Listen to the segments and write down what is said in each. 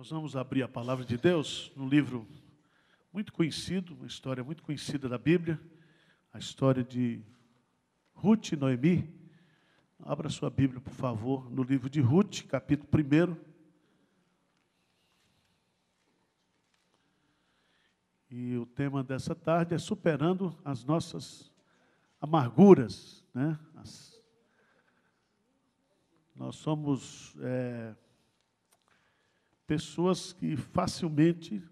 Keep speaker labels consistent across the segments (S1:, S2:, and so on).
S1: Nós vamos abrir a palavra de Deus num livro muito conhecido, uma história muito conhecida da Bíblia, a história de Ruth e Noemi. Abra sua Bíblia, por favor, no livro de Ruth, capítulo 1. E o tema dessa tarde é superando as nossas amarguras, né? As... nós somos é pessoas que facilmente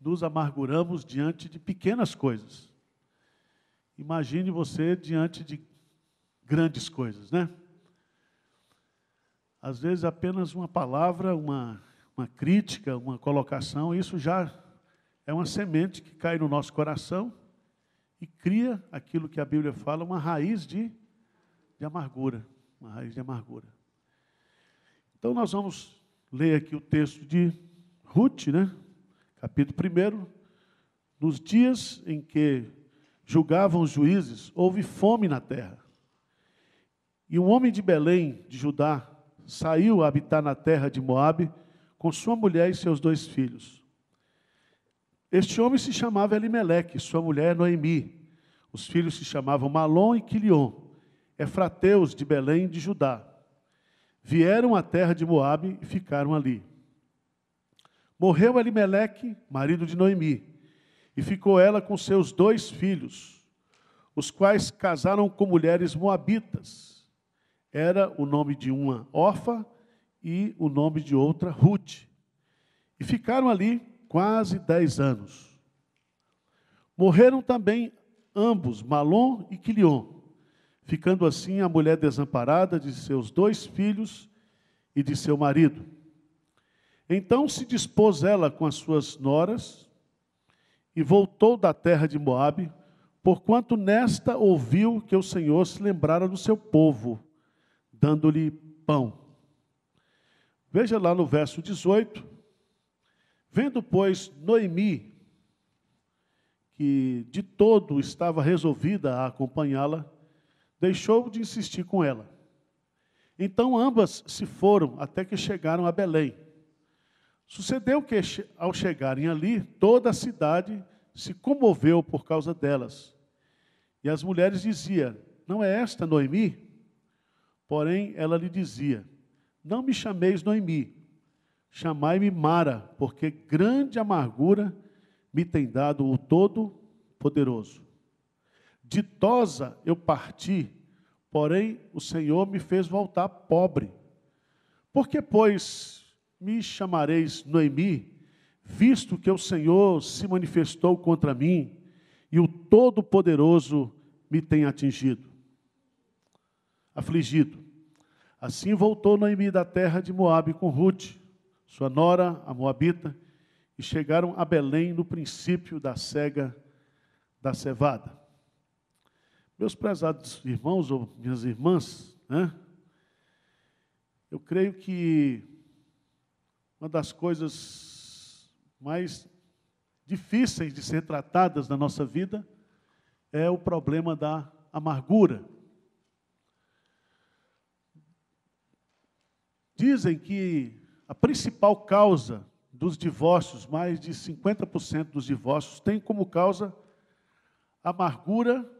S1: nos amarguramos diante de pequenas coisas. Imagine você diante de grandes coisas, né? Às vezes apenas uma palavra, uma, uma crítica, uma colocação, isso já é uma semente que cai no nosso coração e cria aquilo que a Bíblia fala, uma raiz de, de amargura, uma raiz de amargura. Então nós vamos Leia aqui o texto de Ruth, né? capítulo 1. Nos dias em que julgavam os juízes, houve fome na terra. E um homem de Belém, de Judá, saiu a habitar na terra de Moabe com sua mulher e seus dois filhos. Este homem se chamava Elimeleque, sua mulher Noemi. Os filhos se chamavam Malom e Quilion, Efrateus de Belém de Judá. Vieram à terra de Moabe e ficaram ali. Morreu Elimeleque, marido de Noemi, e ficou ela com seus dois filhos, os quais casaram com mulheres moabitas. Era o nome de uma órfã e o nome de outra Ruth. E ficaram ali quase dez anos. Morreram também ambos, Malom e Quilion. Ficando assim a mulher desamparada de seus dois filhos e de seu marido. Então se dispôs ela com as suas noras e voltou da terra de Moabe, porquanto nesta ouviu que o Senhor se lembrara do seu povo, dando-lhe pão. Veja lá no verso 18. Vendo, pois, Noemi, que de todo estava resolvida a acompanhá-la, deixou de insistir com ela. Então ambas se foram até que chegaram a Belém. Sucedeu que, ao chegarem ali, toda a cidade se comoveu por causa delas. E as mulheres diziam: Não é esta Noemi? Porém, ela lhe dizia: Não me chameis Noemi, chamai-me Mara, porque grande amargura me tem dado o Todo-Poderoso. Ditosa eu parti Porém, o Senhor me fez voltar pobre. Porque, pois, me chamareis Noemi, visto que o Senhor se manifestou contra mim e o Todo-Poderoso me tem atingido? Afligido. Assim voltou Noemi da terra de Moabe com Ruth, sua nora, a moabita, e chegaram a Belém no princípio da cega da cevada. Meus prezados irmãos ou minhas irmãs, né? Eu creio que uma das coisas mais difíceis de ser tratadas na nossa vida é o problema da amargura. Dizem que a principal causa dos divórcios, mais de 50% dos divórcios, tem como causa amargura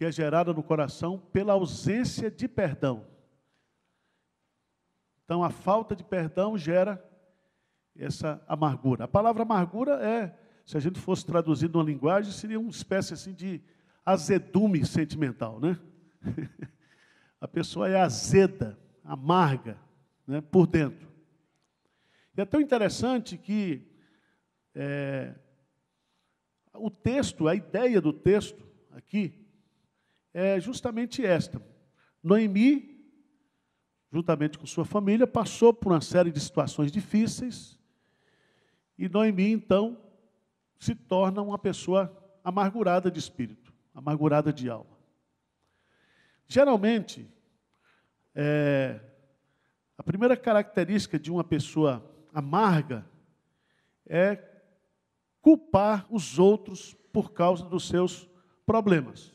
S1: que é gerada no coração pela ausência de perdão. Então, a falta de perdão gera essa amargura. A palavra amargura é, se a gente fosse traduzir numa linguagem, seria uma espécie assim de azedume sentimental, né? a pessoa é azeda, amarga, né, por dentro. E é tão interessante que é, o texto, a ideia do texto aqui, é justamente esta. Noemi, juntamente com sua família, passou por uma série de situações difíceis e Noemi, então, se torna uma pessoa amargurada de espírito, amargurada de alma. Geralmente, é, a primeira característica de uma pessoa amarga é culpar os outros por causa dos seus problemas.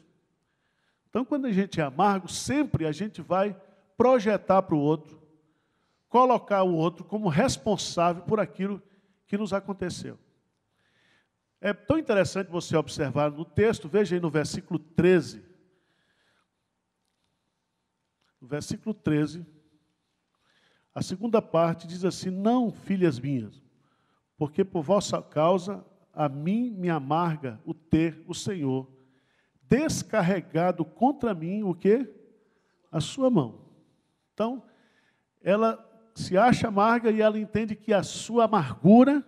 S1: Então, quando a gente é amargo, sempre a gente vai projetar para o outro, colocar o outro como responsável por aquilo que nos aconteceu. É tão interessante você observar no texto, veja aí no versículo 13. No versículo 13, a segunda parte diz assim: Não, filhas minhas, porque por vossa causa a mim me amarga o ter o Senhor descarregado contra mim o que? A sua mão. Então, ela se acha amarga e ela entende que a sua amargura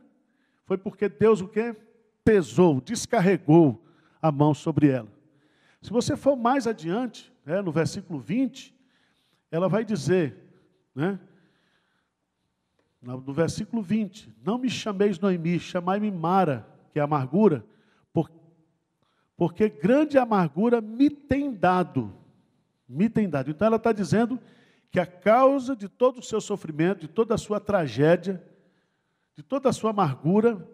S1: foi porque Deus o que? Pesou, descarregou a mão sobre ela. Se você for mais adiante, né, no versículo 20, ela vai dizer, né? No versículo 20, não me chameis Noemi, chamai-me Mara, que é amargura, porque grande amargura me tem dado. Me tem dado. Então ela está dizendo que a causa de todo o seu sofrimento, de toda a sua tragédia, de toda a sua amargura,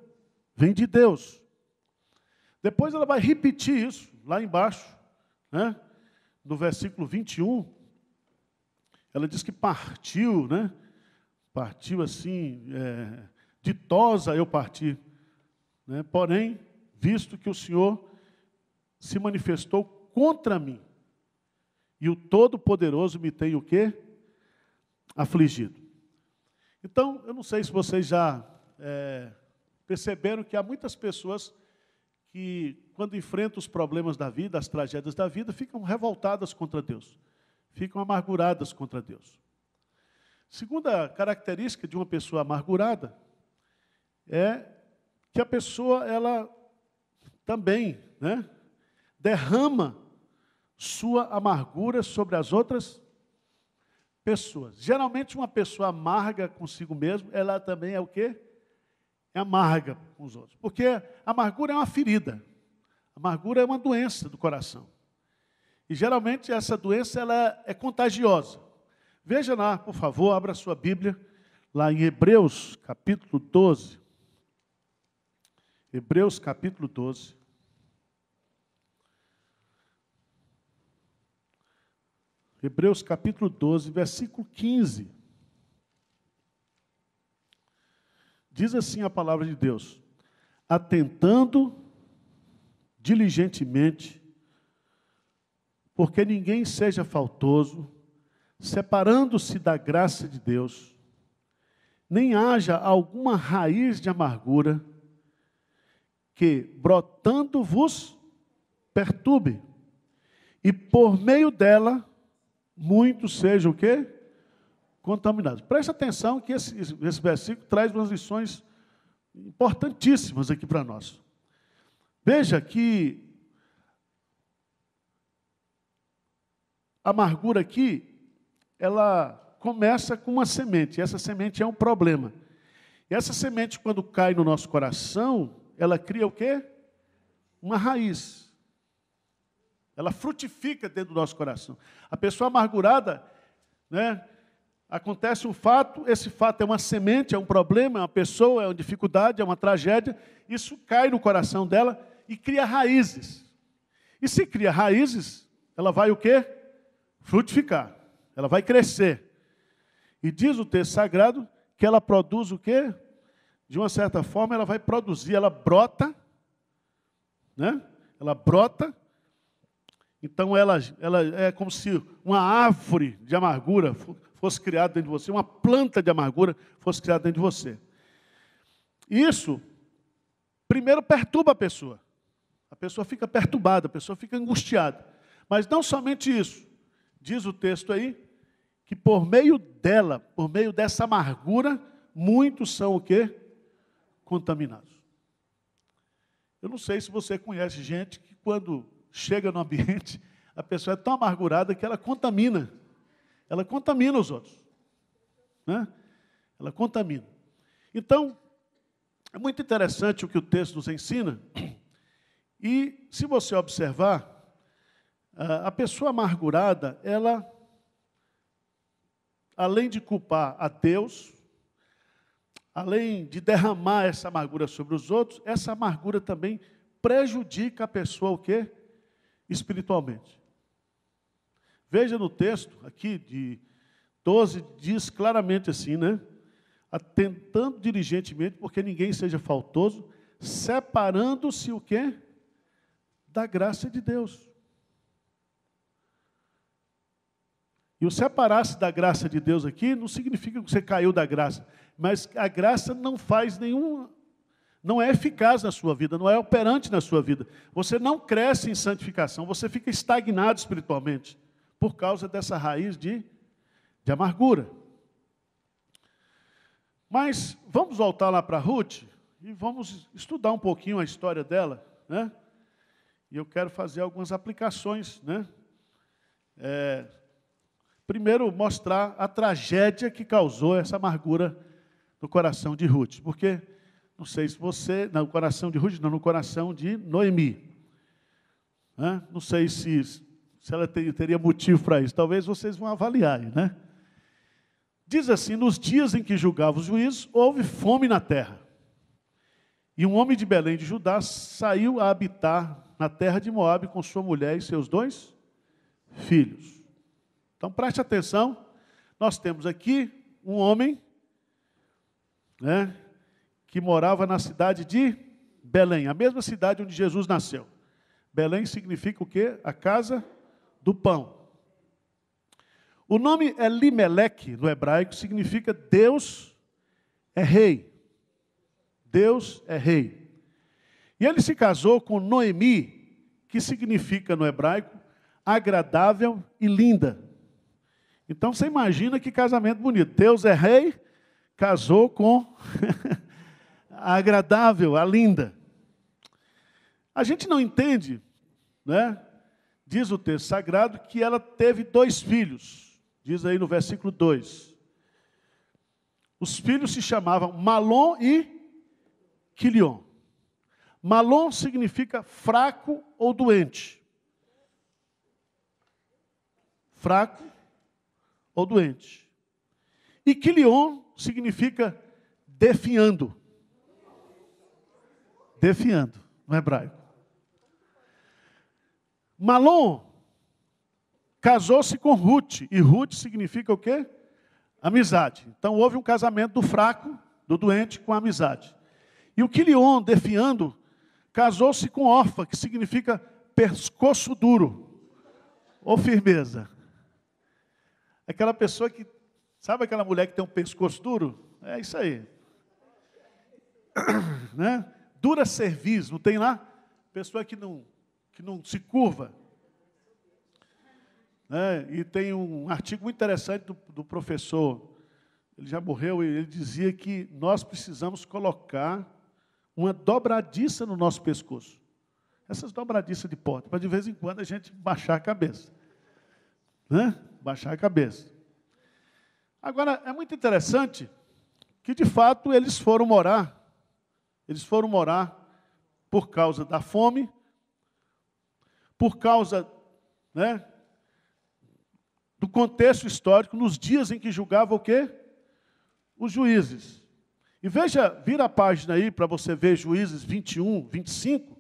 S1: vem de Deus. Depois ela vai repetir isso lá embaixo, né? no versículo 21. Ela diz que partiu, né? partiu assim, é, ditosa eu parti. Né? Porém, visto que o Senhor se manifestou contra mim. E o Todo-Poderoso me tem o quê? Afligido. Então, eu não sei se vocês já é, perceberam que há muitas pessoas que, quando enfrentam os problemas da vida, as tragédias da vida, ficam revoltadas contra Deus, ficam amarguradas contra Deus. Segunda característica de uma pessoa amargurada é que a pessoa, ela também, né, derrama sua amargura sobre as outras pessoas. Geralmente uma pessoa amarga consigo mesmo, ela também é o quê? É amarga com os outros. Porque a amargura é uma ferida. A amargura é uma doença do coração. E geralmente essa doença ela é contagiosa. Veja lá, por favor, abra sua Bíblia lá em Hebreus, capítulo 12. Hebreus, capítulo 12. Hebreus capítulo 12, versículo 15. Diz assim a palavra de Deus: Atentando diligentemente, porque ninguém seja faltoso, separando-se da graça de Deus, nem haja alguma raiz de amargura que, brotando-vos, perturbe, e por meio dela muitos sejam o quê? Contaminados. Preste atenção que esse, esse versículo traz umas lições importantíssimas aqui para nós. Veja que a amargura aqui, ela começa com uma semente. Essa semente é um problema. E essa semente, quando cai no nosso coração, ela cria o quê? Uma raiz. Ela frutifica dentro do nosso coração. A pessoa amargurada, né? Acontece um fato, esse fato é uma semente, é um problema, é uma pessoa, é uma dificuldade, é uma tragédia. Isso cai no coração dela e cria raízes. E se cria raízes, ela vai o quê? Frutificar. Ela vai crescer. E diz o texto sagrado que ela produz o quê? De uma certa forma, ela vai produzir, ela brota, né? Ela brota então ela, ela é como se uma árvore de amargura fosse criada dentro de você, uma planta de amargura fosse criada dentro de você. Isso, primeiro, perturba a pessoa. A pessoa fica perturbada, a pessoa fica angustiada. Mas não somente isso. Diz o texto aí que por meio dela, por meio dessa amargura, muitos são o quê? Contaminados. Eu não sei se você conhece gente que quando chega no ambiente, a pessoa é tão amargurada que ela contamina. Ela contamina os outros. Né? Ela contamina. Então, é muito interessante o que o texto nos ensina. E, se você observar, a pessoa amargurada, ela, além de culpar a Deus, além de derramar essa amargura sobre os outros, essa amargura também prejudica a pessoa o quê? espiritualmente. Veja no texto aqui de 12, diz claramente assim, né? Atentando diligentemente, porque ninguém seja faltoso, separando-se o quê? Da graça de Deus. E o separar-se da graça de Deus aqui não significa que você caiu da graça, mas a graça não faz nenhum não é eficaz na sua vida, não é operante na sua vida. Você não cresce em santificação, você fica estagnado espiritualmente por causa dessa raiz de, de amargura. Mas vamos voltar lá para Ruth e vamos estudar um pouquinho a história dela, né? E eu quero fazer algumas aplicações, né? É, primeiro, mostrar a tragédia que causou essa amargura no coração de Ruth, porque não sei se você, no coração de Ruth, não, no coração de Noemi. Né? Não sei se, se ela ter, teria motivo para isso. Talvez vocês vão avaliar né? Diz assim: nos dias em que julgava os juízes, houve fome na terra. E um homem de Belém de Judá saiu a habitar na terra de Moabe com sua mulher e seus dois filhos. Então preste atenção, nós temos aqui um homem né, que morava na cidade de Belém, a mesma cidade onde Jesus nasceu. Belém significa o quê? A casa do pão. O nome Elimelec é no hebraico significa Deus é rei. Deus é rei. E ele se casou com Noemi, que significa no hebraico agradável e linda. Então você imagina que casamento bonito. Deus é rei, casou com a agradável, a linda. A gente não entende, né? Diz o texto sagrado que ela teve dois filhos. Diz aí no versículo 2. Os filhos se chamavam Malon e Quilion. Malon significa fraco ou doente. Fraco ou doente. E Quilion significa definhando. Defiando, no hebraico. Malon casou-se com Ruth, e Ruth significa o quê? Amizade. Então houve um casamento do fraco, do doente, com a amizade. E o Quilion, defiando, casou-se com Orfa, que significa pescoço duro, ou firmeza. Aquela pessoa que, sabe aquela mulher que tem um pescoço duro? É isso aí. né? dura serviço não tem lá? Pessoa que não, que não se curva. Né? E tem um artigo muito interessante do, do professor, ele já morreu, ele dizia que nós precisamos colocar uma dobradiça no nosso pescoço. Essas dobradiças de porta, para de vez em quando a gente baixar a cabeça. Né? Baixar a cabeça. Agora, é muito interessante que, de fato, eles foram morar eles foram morar por causa da fome, por causa né, do contexto histórico, nos dias em que julgava o quê? Os juízes. E veja, vira a página aí para você ver Juízes 21, 25.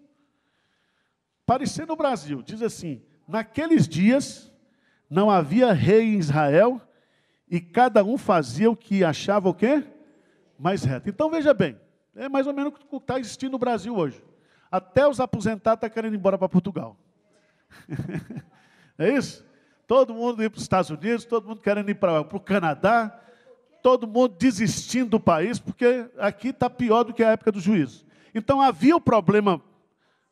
S1: Parecer no Brasil, diz assim: Naqueles dias não havia rei em Israel, e cada um fazia o que achava o quê? Mais reto. Então veja bem, é mais ou menos o que está existindo no Brasil hoje. Até os aposentados estão tá querendo ir embora para Portugal. é isso? Todo mundo ir para os Estados Unidos, todo mundo querendo ir para, para o Canadá, todo mundo desistindo do país, porque aqui está pior do que a época do juízo. Então havia o problema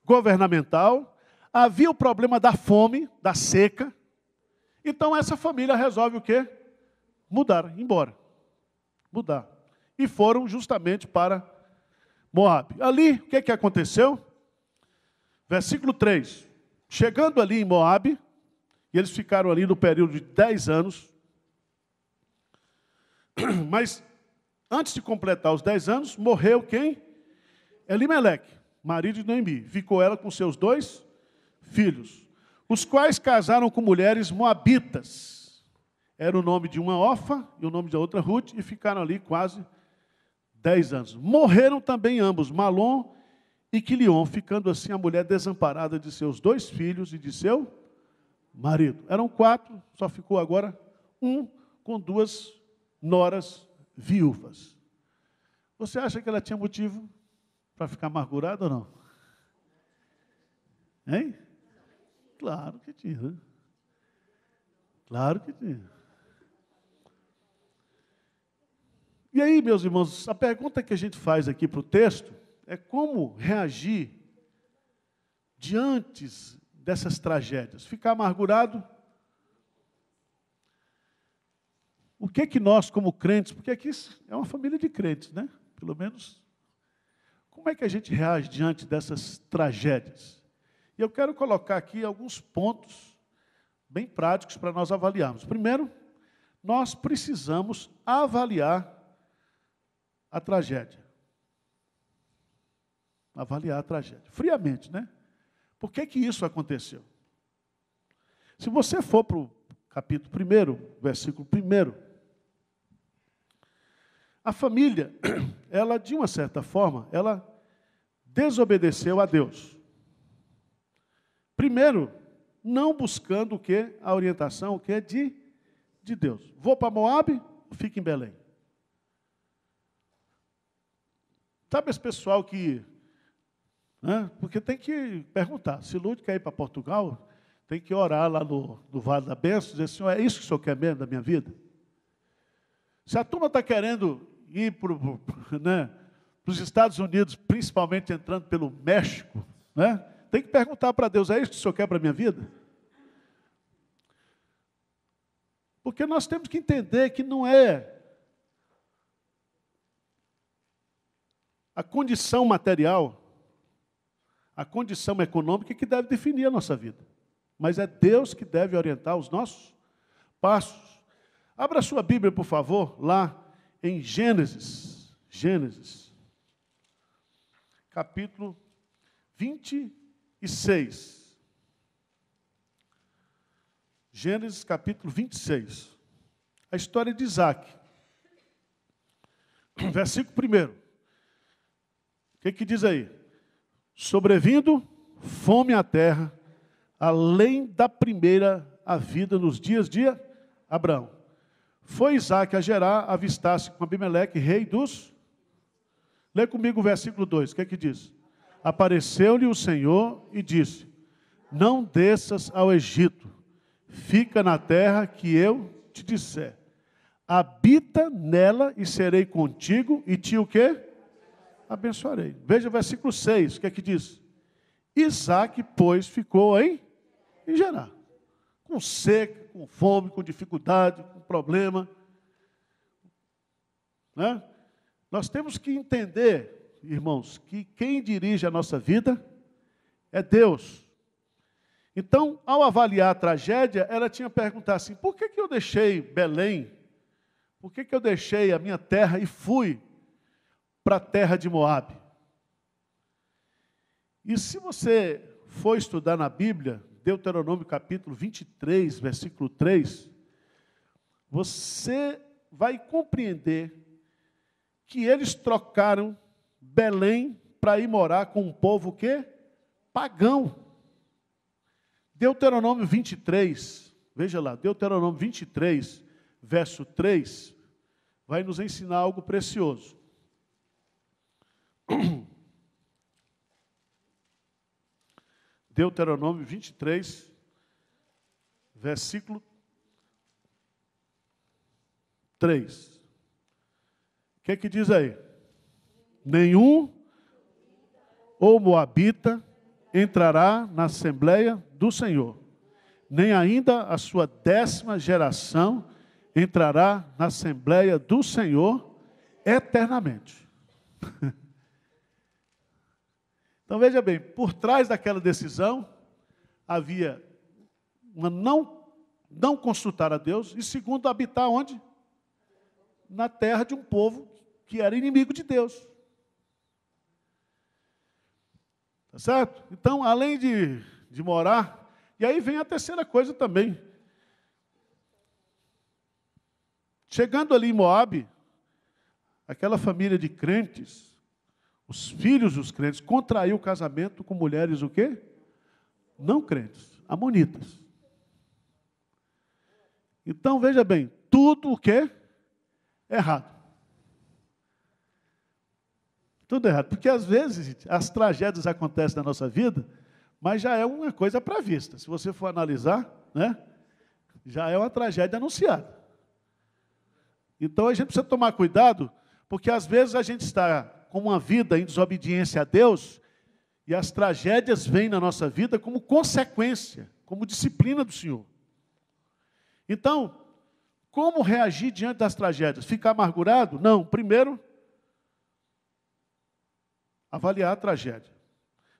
S1: governamental, havia o problema da fome, da seca. Então essa família resolve o quê? Mudar, embora. Mudar. E foram justamente para Moabe. Ali, o que, que aconteceu? Versículo 3. Chegando ali em Moabe, e eles ficaram ali no período de 10 anos, mas antes de completar os 10 anos, morreu quem? Elimeleque, marido de Noemi. Ficou ela com seus dois filhos, os quais casaram com mulheres moabitas. Era o nome de uma Ofa e o nome da outra Ruth, e ficaram ali quase dez anos. Morreram também ambos, Malon e Quilion, ficando assim a mulher desamparada de seus dois filhos e de seu marido. Eram quatro, só ficou agora um com duas noras viúvas. Você acha que ela tinha motivo para ficar amargurada ou não? Hein? Claro que tinha. Né? Claro que tinha. E aí, meus irmãos, a pergunta que a gente faz aqui para o texto é como reagir diante dessas tragédias? Ficar amargurado? O que é que nós, como crentes, porque aqui é uma família de crentes, né? Pelo menos, como é que a gente reage diante dessas tragédias? E eu quero colocar aqui alguns pontos bem práticos para nós avaliarmos. Primeiro, nós precisamos avaliar a tragédia. Avaliar a tragédia. Friamente, né? Por que, que isso aconteceu? Se você for para o capítulo 1, versículo 1, a família, ela, de uma certa forma, ela desobedeceu a Deus. Primeiro, não buscando o que? A orientação, o que? De, de Deus. Vou para Moab, fico em Belém. Sabe esse pessoal que. Né, porque tem que perguntar. Se Lúcio quer ir para Portugal, tem que orar lá no, no Vale da Bênção, dizer, Senhor, é isso que o Senhor quer mesmo da minha vida? Se a turma está querendo ir para né, os Estados Unidos, principalmente entrando pelo México, né, tem que perguntar para Deus, é isso que o Senhor quer para a minha vida? Porque nós temos que entender que não é a condição material, a condição econômica que deve definir a nossa vida. Mas é Deus que deve orientar os nossos passos. Abra sua Bíblia, por favor, lá em Gênesis. Gênesis, capítulo 26. Gênesis, capítulo 26. A história de Isaac. Versículo 1 que, que diz aí? Sobrevindo fome à terra, além da primeira a vida nos dias de Abraão. Foi Isaac a Gerar, avistasse com Abimeleque, rei dos. Lê comigo o versículo 2, o que é que diz? Apareceu-lhe o Senhor e disse: Não desças ao Egito, fica na terra que eu te disser. Habita nela e serei contigo, e te o quê? abençoarei. Veja o versículo 6, o que é que diz? Isaac, pois, ficou em, em Gerar. Com seca, com fome, com dificuldade, com problema. Né? Nós temos que entender, irmãos, que quem dirige a nossa vida é Deus. Então, ao avaliar a tragédia, ela tinha que perguntar assim: por que, que eu deixei Belém? Por que, que eu deixei a minha terra e fui para a terra de Moabe. E se você for estudar na Bíblia, Deuteronômio capítulo 23, versículo 3, você vai compreender que eles trocaram Belém para ir morar com um povo que pagão. Deuteronômio 23, veja lá, Deuteronômio 23, verso 3, vai nos ensinar algo precioso. Deuteronômio 23, versículo 3. O que é que diz aí? Nenhum ou Moabita entrará na Assembleia do Senhor, nem ainda a sua décima geração entrará na Assembleia do Senhor eternamente. Então veja bem, por trás daquela decisão havia uma não, não consultar a Deus e segundo habitar onde? Na terra de um povo que era inimigo de Deus. Tá certo? Então, além de, de morar, e aí vem a terceira coisa também. Chegando ali em Moab, aquela família de crentes os filhos dos crentes, contraiu o casamento com mulheres o quê? Não crentes, amonitas. Então, veja bem, tudo o que? Errado. Tudo errado. Porque às vezes as tragédias acontecem na nossa vida, mas já é uma coisa para vista Se você for analisar, né, já é uma tragédia anunciada. Então a gente precisa tomar cuidado, porque às vezes a gente está como uma vida em desobediência a Deus, e as tragédias vêm na nossa vida como consequência, como disciplina do Senhor. Então, como reagir diante das tragédias? Ficar amargurado? Não. Primeiro, avaliar a tragédia.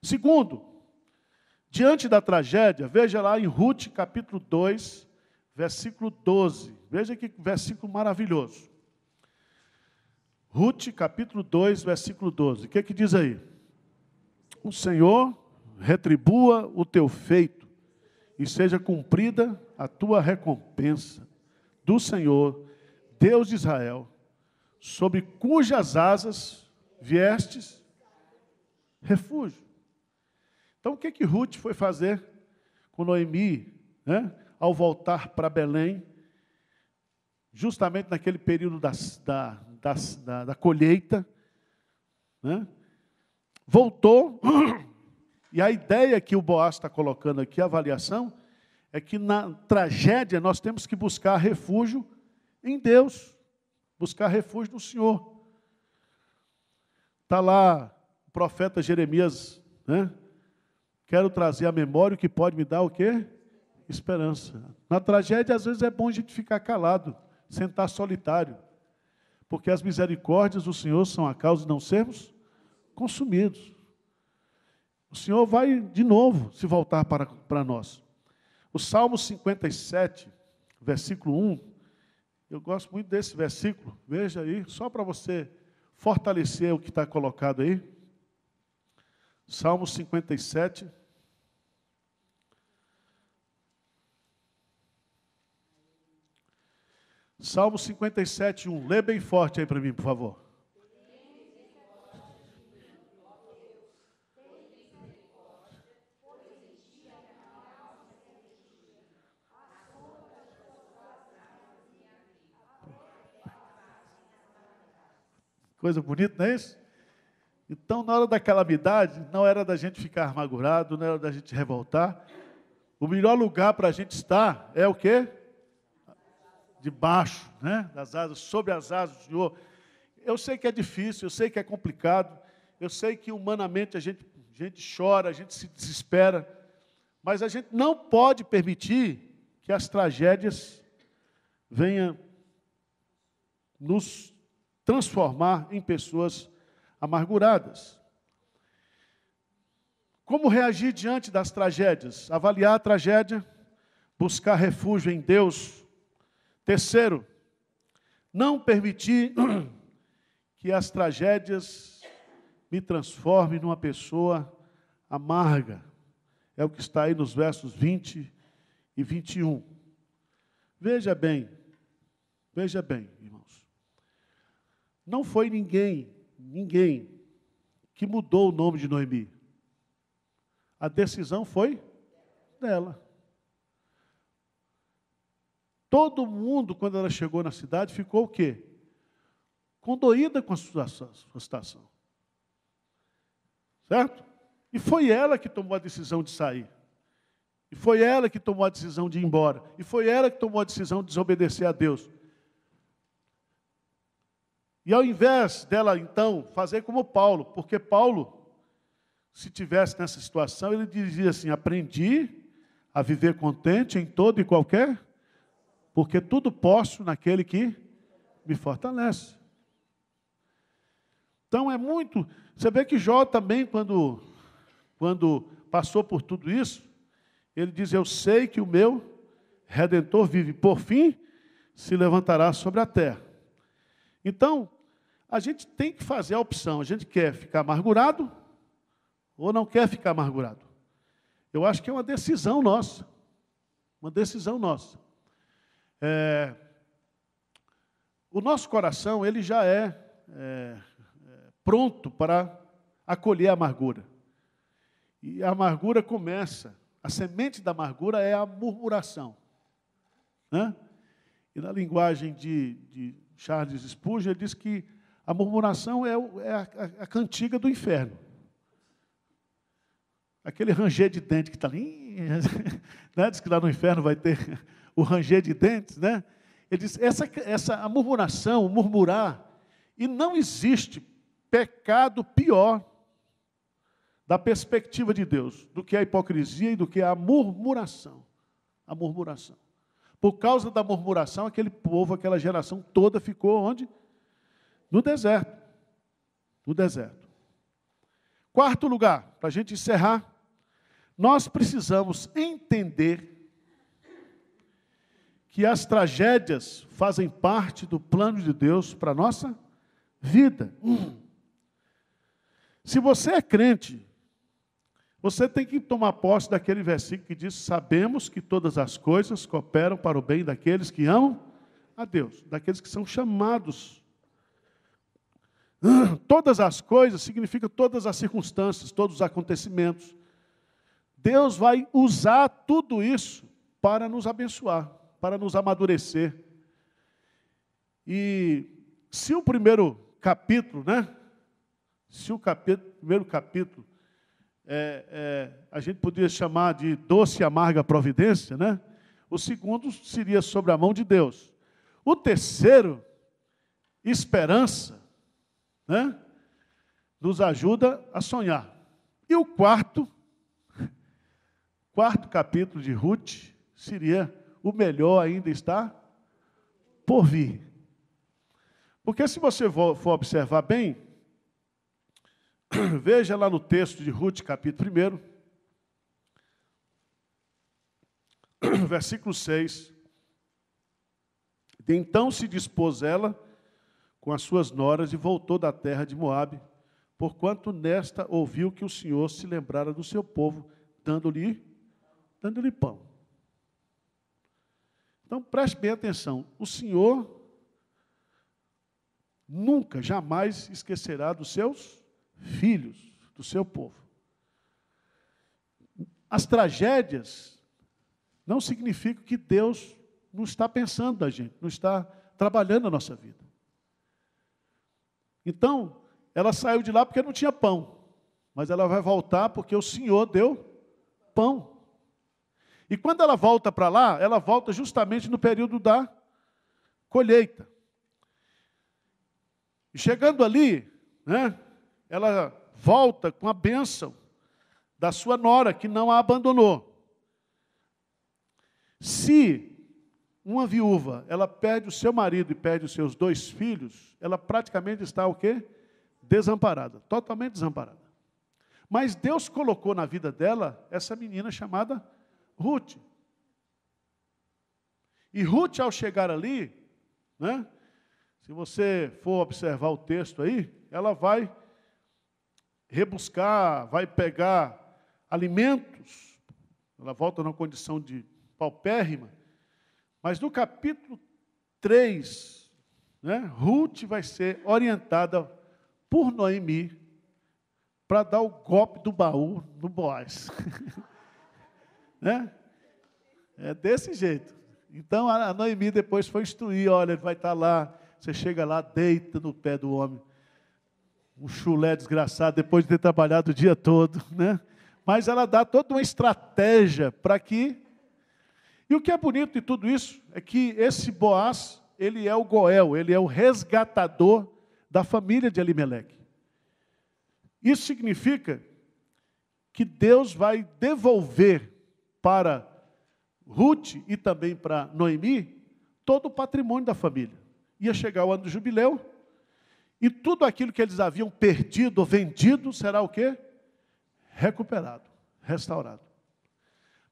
S1: Segundo, diante da tragédia, veja lá em Ruth capítulo 2, versículo 12. Veja que versículo maravilhoso. Ruth, capítulo 2, versículo 12. O que, é que diz aí? O Senhor retribua o teu feito e seja cumprida a tua recompensa do Senhor, Deus de Israel, sobre cujas asas viestes refúgio. Então, o que, é que Ruth foi fazer com Noemi, né, ao voltar para Belém, justamente naquele período da, da da, da, da colheita, né? voltou, e a ideia que o Boaz está colocando aqui, a avaliação, é que na tragédia nós temos que buscar refúgio em Deus, buscar refúgio no Senhor. Está lá o profeta Jeremias, né? Quero trazer a memória o que pode me dar o quê? Esperança. Na tragédia, às vezes, é bom a gente ficar calado, sentar solitário porque as misericórdias do Senhor são a causa de não sermos consumidos. O Senhor vai de novo se voltar para, para nós. O Salmo 57, versículo 1, eu gosto muito desse versículo, veja aí, só para você fortalecer o que está colocado aí. Salmo 57, versículo Salmo 57, 1. Lê bem forte aí para mim, por favor. Coisa bonita, não é isso? Então, na hora da calamidade, não era da gente ficar amargurado, não era da gente revoltar. O melhor lugar para a gente estar é o quê? debaixo né, das asas, sobre as asas do Senhor. Eu sei que é difícil, eu sei que é complicado, eu sei que humanamente a gente, a gente chora, a gente se desespera, mas a gente não pode permitir que as tragédias venham nos transformar em pessoas amarguradas. Como reagir diante das tragédias? Avaliar a tragédia, buscar refúgio em Deus, Terceiro, não permitir que as tragédias me transformem numa pessoa amarga. É o que está aí nos versos 20 e 21. Veja bem, veja bem, irmãos. Não foi ninguém, ninguém, que mudou o nome de Noemi. A decisão foi dela. Todo mundo, quando ela chegou na cidade, ficou o quê? Condoída com a sua, sua situação. Certo? E foi ela que tomou a decisão de sair. E foi ela que tomou a decisão de ir embora. E foi ela que tomou a decisão de desobedecer a Deus. E ao invés dela, então, fazer como Paulo, porque Paulo, se tivesse nessa situação, ele dizia assim: aprendi a viver contente em todo e qualquer porque tudo posso naquele que me fortalece. Então é muito. Você vê que Jó também, quando, quando passou por tudo isso, ele diz: Eu sei que o meu redentor vive, por fim se levantará sobre a terra. Então, a gente tem que fazer a opção: a gente quer ficar amargurado ou não quer ficar amargurado. Eu acho que é uma decisão nossa. Uma decisão nossa. É, o nosso coração ele já é, é, é, pronto para acolher a amargura. E a amargura começa, a semente da amargura é a murmuração. Né? E na linguagem de, de Charles Spurgeon, ele diz que a murmuração é, é a, a, cantiga do inferno. Aquele ranger de dente que está ali, né? diz que lá no inferno vai ter o ranger de dentes, né? Ele diz: essa, essa a murmuração, murmurar, e não existe pecado pior da perspectiva de Deus do que a hipocrisia e do que a murmuração. A murmuração. Por causa da murmuração, aquele povo, aquela geração toda ficou onde? No deserto. No deserto. Quarto lugar, para a gente encerrar, nós precisamos entender que as tragédias fazem parte do plano de Deus para a nossa vida. Se você é crente, você tem que tomar posse daquele versículo que diz: Sabemos que todas as coisas cooperam para o bem daqueles que amam a Deus, daqueles que são chamados. Todas as coisas significa todas as circunstâncias, todos os acontecimentos. Deus vai usar tudo isso para nos abençoar para nos amadurecer. E se o primeiro capítulo, né? Se o capítulo, primeiro capítulo, é, é, a gente podia chamar de doce e amarga providência, né? O segundo seria sobre a mão de Deus. O terceiro, esperança, né? Nos ajuda a sonhar. E o quarto, quarto capítulo de Ruth seria o melhor ainda está por vir. Porque se você for observar bem, veja lá no texto de Ruth, capítulo 1, versículo 6. Então se dispôs ela com as suas noras e voltou da terra de Moabe, porquanto nesta ouviu que o Senhor se lembrara do seu povo, dando-lhe dando-lhe pão. Então preste bem atenção: o Senhor nunca, jamais esquecerá dos seus filhos, do seu povo. As tragédias não significam que Deus não está pensando da gente, não está trabalhando a nossa vida. Então, ela saiu de lá porque não tinha pão, mas ela vai voltar porque o Senhor deu pão. E quando ela volta para lá, ela volta justamente no período da colheita. E chegando ali, né, ela volta com a bênção da sua nora, que não a abandonou. Se uma viúva, ela perde o seu marido e perde os seus dois filhos, ela praticamente está o quê? Desamparada, totalmente desamparada. Mas Deus colocou na vida dela essa menina chamada Ruth. E Ruth, ao chegar ali, né, se você for observar o texto aí, ela vai rebuscar, vai pegar alimentos, ela volta na condição de paupérrima, mas no capítulo 3, né, Ruth vai ser orientada por Noemi para dar o golpe do baú no Boaz. Né? É desse jeito. Então a Noemi depois foi instruir: olha, ele vai estar lá. Você chega lá, deita no pé do homem. Um chulé desgraçado, depois de ter trabalhado o dia todo, né? Mas ela dá toda uma estratégia para que. E o que é bonito de tudo isso é que esse Boaz, ele é o Goel, ele é o resgatador da família de Elimelec. Isso significa que Deus vai devolver para Ruth e também para Noemi todo o patrimônio da família. Ia chegar o ano do jubileu e tudo aquilo que eles haviam perdido ou vendido será o quê? Recuperado, restaurado.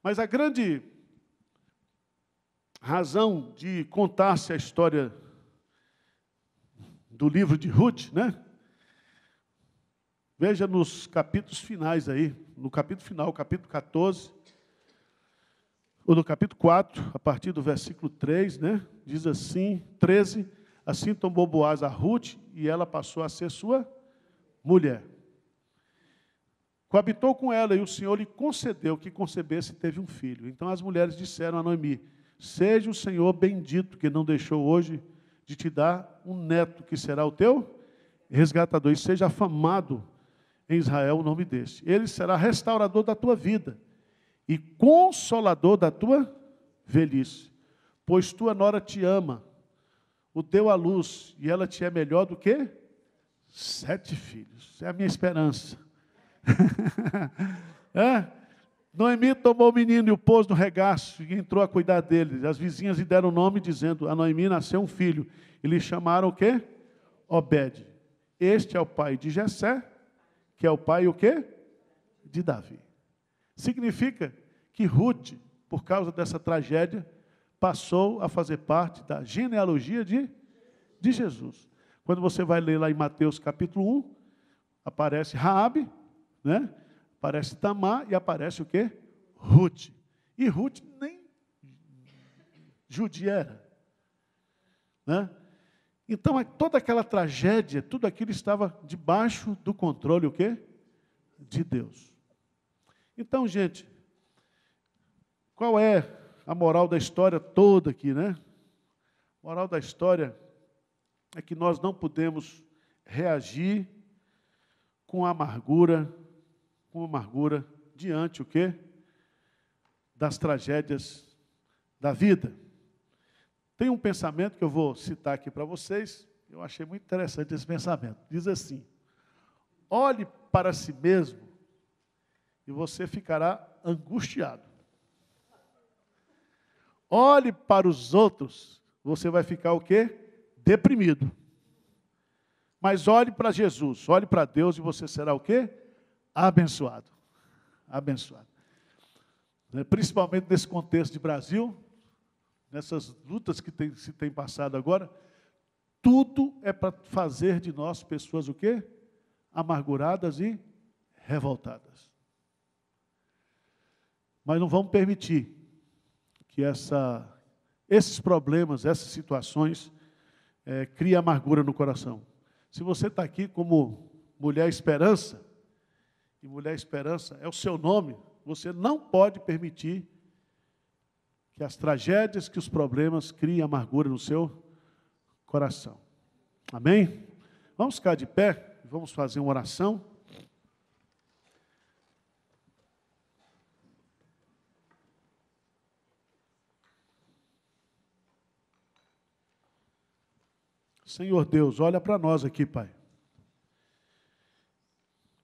S1: Mas a grande razão de contar-se a história do livro de Ruth, né? Veja nos capítulos finais aí, no capítulo final, capítulo 14, ou do capítulo 4, a partir do versículo 3, né? Diz assim, 13, assim tomou Boaz a Ruth e ela passou a ser sua mulher. Coabitou com ela e o Senhor lhe concedeu que concebesse e teve um filho. Então as mulheres disseram a Noemi: Seja o Senhor bendito que não deixou hoje de te dar um neto que será o teu resgatador e seja afamado em Israel o nome deste. Ele será restaurador da tua vida e consolador da tua velhice, pois tua nora te ama, o teu à luz e ela te é melhor do que sete filhos. É a minha esperança. é? Noemi tomou o menino e o pôs no regaço e entrou a cuidar dele. As vizinhas lhe deram o nome, dizendo: A Noemi nasceu um filho. E lhe chamaram o quê? Obed. Este é o pai de Jessé, que é o pai o quê? De Davi. Significa que Ruth, por causa dessa tragédia, passou a fazer parte da genealogia de, de Jesus. Quando você vai ler lá em Mateus capítulo 1, aparece Raabe, né? aparece Tamar e aparece o quê? Ruth. E Ruth nem judia era. Né? Então, é toda aquela tragédia, tudo aquilo estava debaixo do controle o quê? de Deus. Então, gente, qual é a moral da história toda aqui, né? A moral da história é que nós não podemos reagir com amargura, com amargura diante o quê? Das tragédias da vida. Tem um pensamento que eu vou citar aqui para vocês, eu achei muito interessante esse pensamento. Diz assim: olhe para si mesmo e você ficará angustiado olhe para os outros, você vai ficar o quê? Deprimido. Mas olhe para Jesus, olhe para Deus e você será o quê? Abençoado. Abençoado. Né, principalmente nesse contexto de Brasil, nessas lutas que tem, se tem passado agora, tudo é para fazer de nós pessoas o quê? Amarguradas e revoltadas. Mas não vamos permitir que essa, esses problemas, essas situações, é, cria amargura no coração. Se você está aqui como mulher esperança, e mulher esperança é o seu nome, você não pode permitir que as tragédias, que os problemas criem amargura no seu coração. Amém? Vamos ficar de pé, vamos fazer uma oração. Senhor Deus, olha para nós aqui, Pai.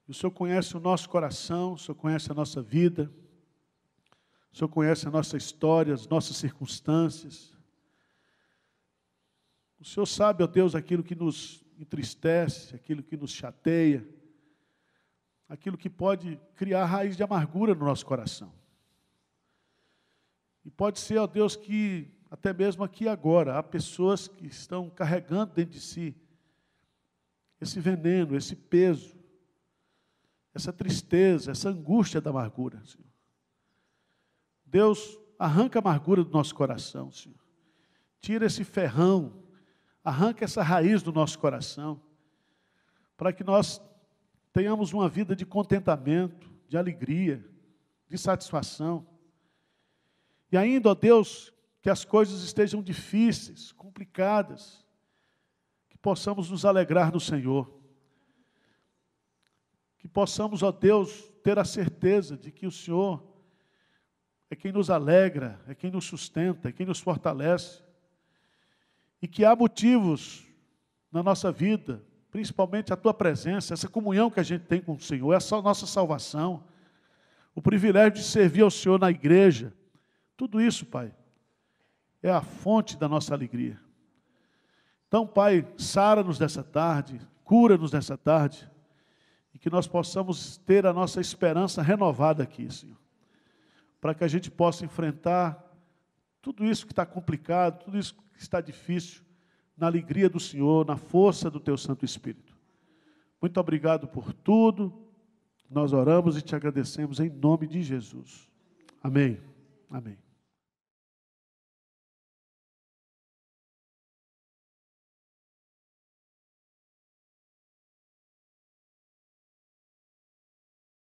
S1: O Senhor conhece o nosso coração, o Senhor conhece a nossa vida, o Senhor conhece a nossa história, as nossas circunstâncias. O Senhor sabe, ó Deus, aquilo que nos entristece, aquilo que nos chateia, aquilo que pode criar raiz de amargura no nosso coração. E pode ser, ó Deus, que até mesmo aqui agora, há pessoas que estão carregando dentro de si esse veneno, esse peso, essa tristeza, essa angústia da amargura, Senhor. Deus, arranca a amargura do nosso coração, Senhor. Tira esse ferrão, arranca essa raiz do nosso coração, para que nós tenhamos uma vida de contentamento, de alegria, de satisfação. E ainda, ó Deus, que as coisas estejam difíceis, complicadas, que possamos nos alegrar no Senhor, que possamos, ó Deus, ter a certeza de que o Senhor é quem nos alegra, é quem nos sustenta, é quem nos fortalece, e que há motivos na nossa vida, principalmente a tua presença, essa comunhão que a gente tem com o Senhor, essa nossa salvação, o privilégio de servir ao Senhor na igreja, tudo isso, Pai é a fonte da nossa alegria. Então, Pai, sara-nos dessa tarde, cura-nos nessa tarde, e que nós possamos ter a nossa esperança renovada aqui, Senhor, para que a gente possa enfrentar tudo isso que está complicado, tudo isso que está difícil, na alegria do Senhor, na força do Teu Santo Espírito. Muito obrigado por tudo, nós oramos e te agradecemos em nome de Jesus. Amém. Amém.